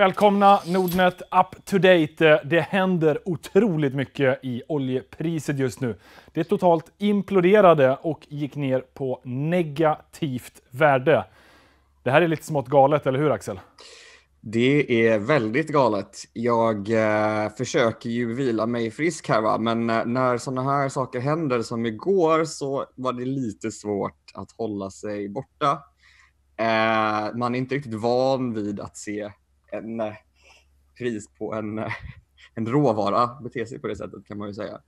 Välkomna Nordnet Up to date. Det händer otroligt mycket i oljepriset just nu. Det totalt imploderade och gick ner på negativt värde. Det här är lite smått galet, eller hur Axel? Det är väldigt galet. Jag eh, försöker ju vila mig frisk här, va? men eh, när sådana här saker händer som igår så var det lite svårt att hålla sig borta. Eh, man är inte riktigt van vid att se en eh, pris på en, eh, en råvara bete sig på det sättet kan man ju säga.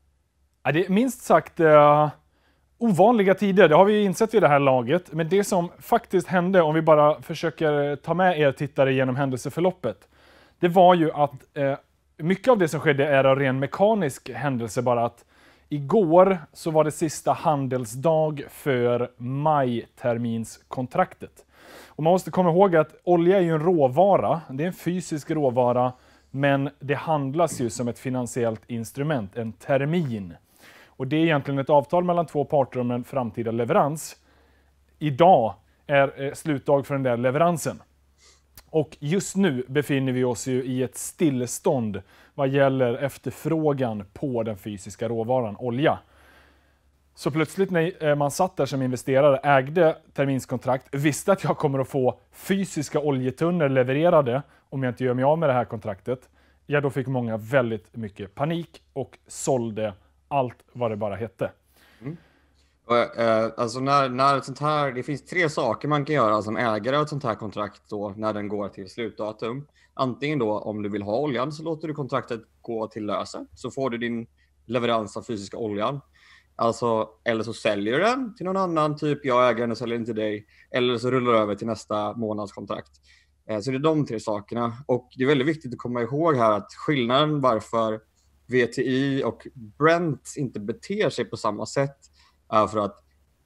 Ja, det är minst sagt eh, ovanliga tider, det har vi insett vid det här laget. Men det som faktiskt hände, om vi bara försöker eh, ta med er tittare genom händelseförloppet, det var ju att eh, mycket av det som skedde är av ren mekanisk händelse bara att Igår så var det sista handelsdag för majterminskontraktet. Och man måste komma ihåg att olja är ju en råvara, det är en fysisk råvara, men det handlas ju som ett finansiellt instrument, en termin. Och det är egentligen ett avtal mellan två parter om en framtida leverans. Idag är eh, slutdag för den där leveransen. Och just nu befinner vi oss ju i ett stillestånd vad gäller efterfrågan på den fysiska råvaran olja. Så plötsligt när eh, man satt där som investerare, ägde terminskontrakt, visste att jag kommer att få fysiska oljetunnor levererade om jag inte gör mig av med det här kontraktet. Ja, då fick många väldigt mycket panik och sålde allt vad det bara hette. Mm. Eh, alltså när, när ett sånt här, det finns tre saker man kan göra som ägare av ett sånt här kontrakt då, när den går till slutdatum. Antingen då om du vill ha oljan så låter du kontraktet gå till lösen så får du din leverans av fysiska oljan Alltså, eller så säljer du den till någon annan, typ jag äger den och säljer den till dig. Eller så rullar du över till nästa månadskontrakt. Eh, så det är de tre sakerna. Och det är väldigt viktigt att komma ihåg här att skillnaden varför VTI och Brent inte beter sig på samma sätt är för att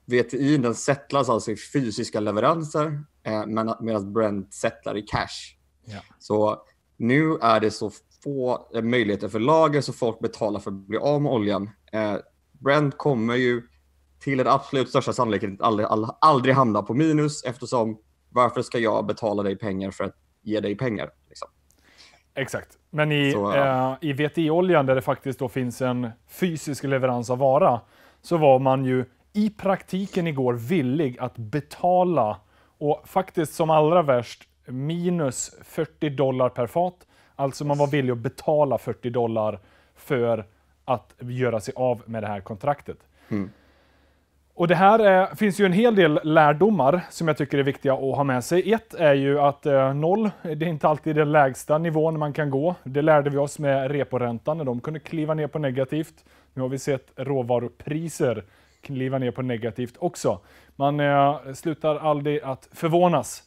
VTI den settlas alltså i fysiska leveranser eh, medan Brent settlar i cash. Ja. Så nu är det så få eh, möjligheter för lager så folk betalar för att bli av med oljan. Brent kommer ju till den absolut största sannolikheten aldrig, aldrig hamna på minus eftersom varför ska jag betala dig pengar för att ge dig pengar? Liksom? Exakt. Men i, så, ja. eh, i VTI-oljan där det faktiskt då finns en fysisk leverans av vara så var man ju i praktiken igår villig att betala och faktiskt som allra värst minus 40 dollar per fat. Alltså man var villig att betala 40 dollar för att göra sig av med det här kontraktet. Mm. Och det här är, eh, finns ju en hel del lärdomar som jag tycker är viktiga att ha med sig. Ett är ju att eh, noll, det är inte alltid den lägsta nivån man kan gå. Det lärde vi oss med reporäntan när de kunde kliva ner på negativt. Nu har vi sett råvarupriser kliva ner på negativt också. Man eh, slutar aldrig att förvånas.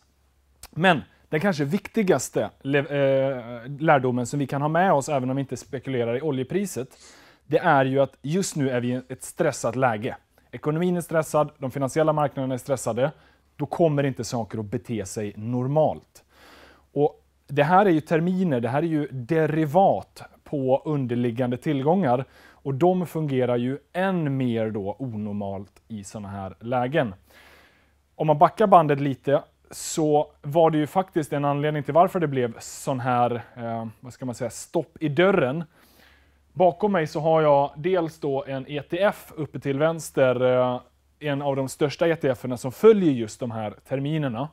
Men den kanske viktigaste eh, lärdomen som vi kan ha med oss, även om vi inte spekulerar i oljepriset, det är ju att just nu är vi i ett stressat läge. Ekonomin är stressad, de finansiella marknaderna är stressade. Då kommer inte saker att bete sig normalt. Och det här är ju terminer, det här är ju derivat på underliggande tillgångar och de fungerar ju än mer då onormalt i sådana här lägen. Om man backar bandet lite så var det ju faktiskt en anledning till varför det blev sån här, eh, vad ska man säga, stopp i dörren Bakom mig så har jag dels då en ETF uppe till vänster, eh, en av de största ETFerna som följer just de här terminerna.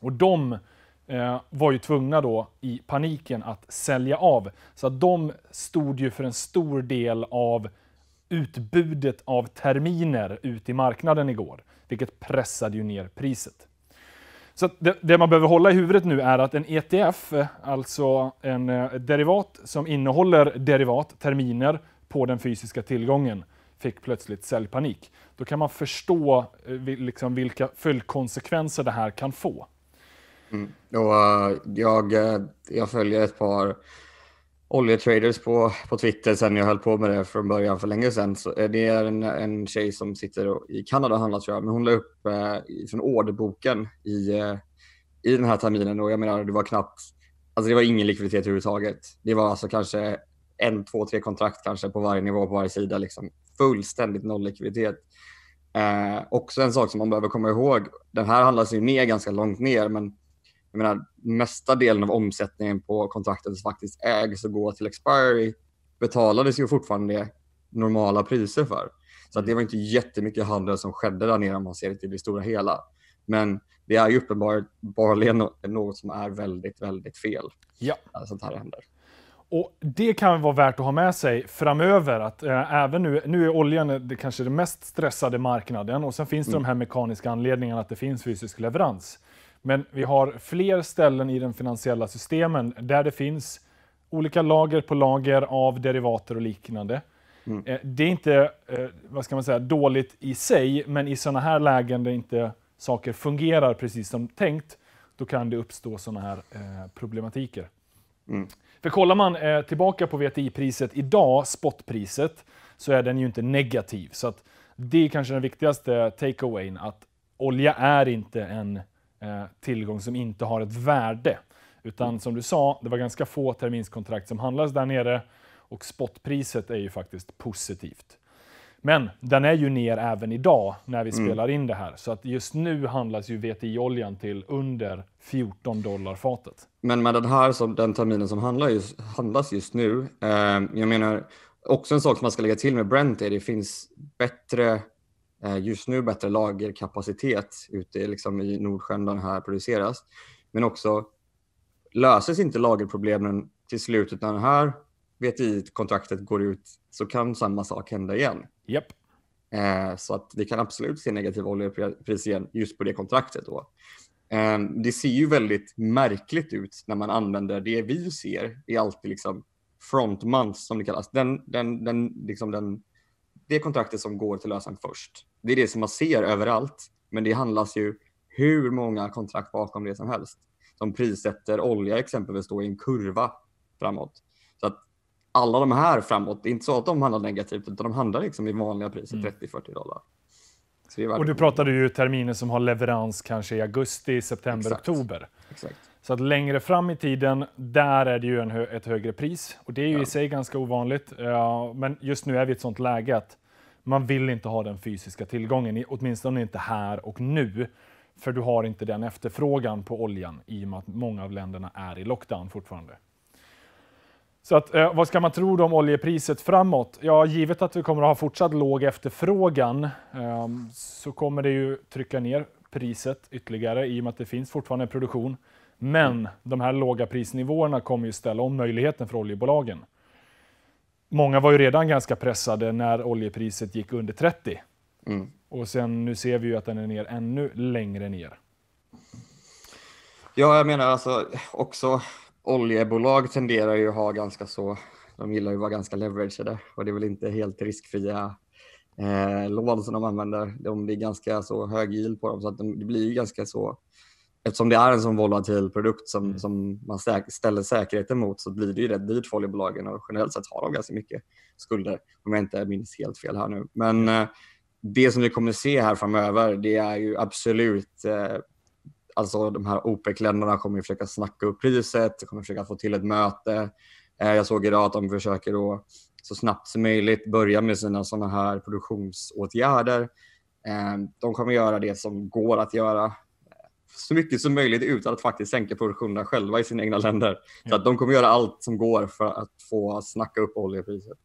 Och de eh, var ju tvungna då i paniken att sälja av. Så att de stod ju för en stor del av utbudet av terminer ut i marknaden igår, vilket pressade ju ner priset. Så det, det, man behöver hålla i huvudet nu är att en ETF, alltså en, ett eh, derivat som innehåller derivat, terminer, på den fysiska tillgången, fick plötsligt säljpanik. Då kan man förstå eh, liksom, vilka följdkonsekvenser det här kan få. Mm. Och, uh, jag, jag följer ett par oljetraders på, på Twitter sen jag höll på med det från början för länge sedan. Så eh, det är en, en tjej som sitter i Kanada och handlar tror jag, men hon la upp eh, från orderboken i, eh, i den här terminen och jag menar det var knappt, alltså det var ingen likviditet överhuvudtaget. Det var alltså kanske en, två, tre kontrakt kanske på varje nivå på varje sida. Liksom. Fullständigt noll likviditet. Eh, också en sak som man behöver komma ihåg, den här handlas ju ner ganska långt ner men jag menar, mesta delen av omsättningen på kontraktet som faktiskt ägs och går till expiry betalades ju fortfarande normala priser för. Så att det mm. var inte jättemycket handel som skedde där nere om man ser det till det stora hela. Men det är ju uppenbarligen något som är väldigt, väldigt fel. Ja. När Sånt här händer. Och Det kan vara värt att ha med sig framöver. Att, eh, även nu, nu är oljan det kanske den mest stressade marknaden och sen finns det mm. de här mekaniska anledningarna att det finns fysisk leverans. Men vi har fler ställen i den finansiella systemen där det finns olika lager på lager av derivater och liknande. Mm. Eh, det är inte eh, vad ska man säga, dåligt i sig, men i sådana här lägen där inte saker fungerar precis som tänkt, då kan det uppstå sådana här eh, problematiker. Mm. För kollar man tillbaka på VTI-priset idag, spotpriset, så är den ju inte negativ. Så det är kanske den viktigaste take takeawayn, att olja är inte en Eh, tillgång som inte har ett värde. Utan mm. som du sa, det var ganska få terminskontrakt som handlades där nere och spotpriset är ju faktiskt positivt. Men den är ju ner även idag när vi mm. spelar in det här. Så att just nu handlas ju VTI-oljan till under 14 dollar fatet. Men med den här som, den terminen som handlar just, handlas just nu, eh, jag menar också en sak som man ska lägga till med Brent är det finns bättre Eh, just nu bättre lagerkapacitet ute liksom i Nordsjön där den här produceras. Men också löses inte lagerproblemen till slut utan det här VTI-kontraktet går ut så kan samma sak hända igen. Yep. Eh, så att vi kan absolut se negativa oljepris igen just på det kontraktet. Då. Ehm, det ser ju väldigt märkligt ut när man använder det vi ser är alltid liksom front month som det kallas. Den, den, den, liksom den, det kontraktet som går till lösan först det är det som man ser överallt, men det handlas ju hur många kontrakt bakom det som helst. De prissätter olja exempelvis då i en kurva framåt. Så att alla de här framåt, det är inte så att de handlar negativt utan de handlar liksom i vanliga priser, mm. 30-40 dollar. Och du pratade ju terminer som har leverans kanske i augusti, september, Exakt. oktober. Exakt. Så att längre fram i tiden, där är det ju en, ett högre pris och det är ju ja. i sig ganska ovanligt. men just nu är vi i ett sånt läge att man vill inte ha den fysiska tillgången, åtminstone inte här och nu. För du har inte den efterfrågan på oljan i och med att många av länderna är i lockdown fortfarande. Så att, eh, vad ska man tro om oljepriset framåt? Ja, givet att vi kommer att ha fortsatt låg efterfrågan eh, så kommer det ju trycka ner priset ytterligare i och med att det finns fortfarande produktion. Men de här låga prisnivåerna kommer ju ställa om möjligheten för oljebolagen många var ju redan ganska pressade när oljepriset gick under 30. Mm. Och sen nu ser vi ju att den är ner ännu längre ner. Ja, jag menar alltså också oljebolag tenderar ju att ha ganska så, de gillar ju att vara ganska leveragade och det är väl inte helt riskfria eh, lån som de använder. De blir ganska så hög yield på dem så att de, det blir ju ganska så eftersom det är en sån volatil produkt som, mm. som man säk ställer säkerheten mot så blir det ju rätt dyrt för oljebolagen och generellt sett har de ganska mycket skulder om jag inte minns helt fel här nu. Men mm. eh, det som vi kommer se här framöver det är ju absolut eh, Alltså de här OPEC-länderna kommer ju försöka snacka upp priset, kommer försöka få till ett möte. Eh, jag såg idag att de försöker då så snabbt som möjligt börja med sina sådana här produktionsåtgärder. Eh, de kommer göra det som går att göra så mycket som möjligt utan att faktiskt sänka produktionen själva i sina egna länder. Så att de kommer göra allt som går för att få snacka upp oljepriset.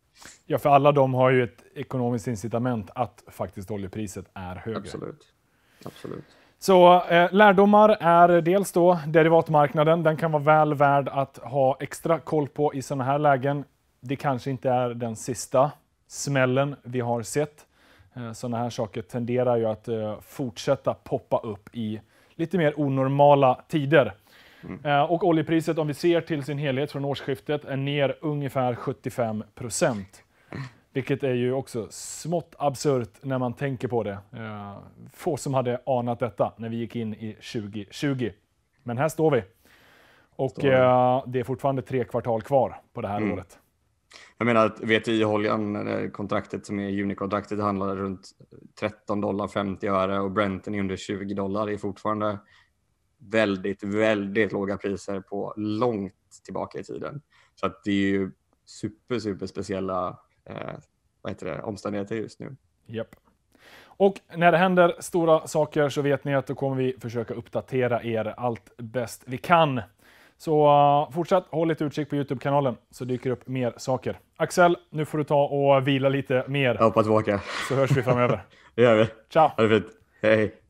Ja, för alla de har ju ett ekonomiskt incitament att faktiskt oljepriset är högre. Absolut. Absolut. Så eh, lärdomar är dels då derivatmarknaden. Den kan vara väl värd att ha extra koll på i sådana här lägen. Det kanske inte är den sista smällen vi har sett. Eh, sådana här saker tenderar ju att eh, fortsätta poppa upp i lite mer onormala tider. Mm. Eh, och oljepriset, om vi ser till sin helhet från årsskiftet, är ner ungefär 75 procent. Vilket är ju också smått absurt när man tänker på det. Eh, få som hade anat detta när vi gick in i 2020. Men här står vi. Och står eh, det är fortfarande tre kvartal kvar på det här mm. året. Jag menar att VTI-oljan, eh, kontraktet som är junikontraktet, handlar runt 13 dollar 50 öre och Brenten är under 20 dollar. Det är fortfarande väldigt, väldigt låga priser på långt tillbaka i tiden. Så att det är ju super, super speciella eh, vad heter det, omständigheter just nu. Yep. Och när det händer stora saker så vet ni att då kommer vi försöka uppdatera er allt bäst vi kan. Så uh, fortsätt håll lite utkik på Youtube-kanalen så dyker det upp mer saker. Axel, nu får du ta och vila lite mer. Jag hoppar tillbaka. Så hörs vi framöver. det gör vi. Ciao! Ha det fint. Hej.